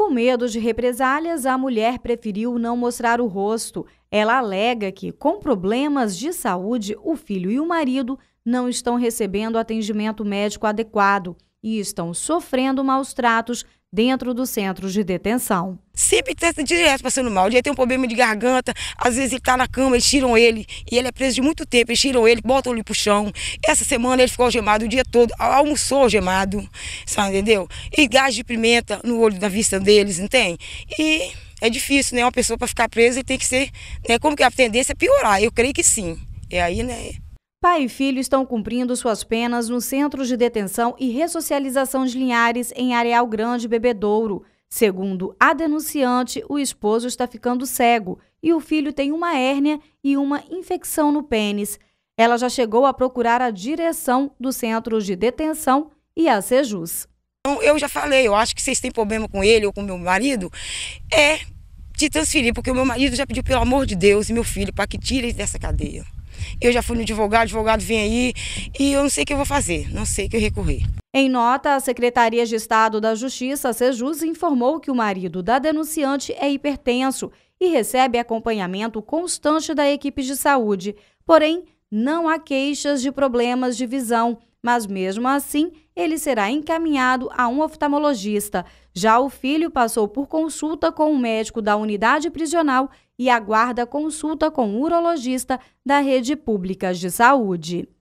Com medo de represálias, a mulher preferiu não mostrar o rosto. Ela alega que, com problemas de saúde, o filho e o marido não estão recebendo atendimento médico adequado e estão sofrendo maus tratos dentro dos centros de detenção. Sempre está direto passando mal. Ele tem um problema de garganta, às vezes ele está na cama, eles tiram ele, e ele é preso de muito tempo, eles tiram ele, botam ele o chão. Essa semana ele ficou algemado o dia todo, almoçou algemado, sabe, entendeu? E gás de pimenta no olho da vista deles, não tem? E é difícil, né? Uma pessoa para ficar presa ele tem que ser, né? Como que a tendência é piorar? Eu creio que sim. E é aí, né? Pai e filho estão cumprindo suas penas no Centro de Detenção e Ressocialização de Linhares, em Areal Grande, Bebedouro. Segundo a denunciante, o esposo está ficando cego e o filho tem uma hérnia e uma infecção no pênis. Ela já chegou a procurar a direção do Centro de Detenção e a Sejus. Então, eu já falei, eu acho que vocês têm problema com ele ou com meu marido. É te transferir, porque o meu marido já pediu, pelo amor de Deus, e meu filho, para que tirem dessa cadeia. Eu já fui no advogado, o advogado vem aí e eu não sei o que eu vou fazer, não sei o que eu recorrer. Em nota, a Secretaria de Estado da Justiça, Sejus, informou que o marido da denunciante é hipertenso e recebe acompanhamento constante da equipe de saúde. Porém, não há queixas de problemas de visão mas mesmo assim ele será encaminhado a um oftalmologista. Já o filho passou por consulta com o um médico da unidade prisional e aguarda consulta com o urologista da rede pública de saúde.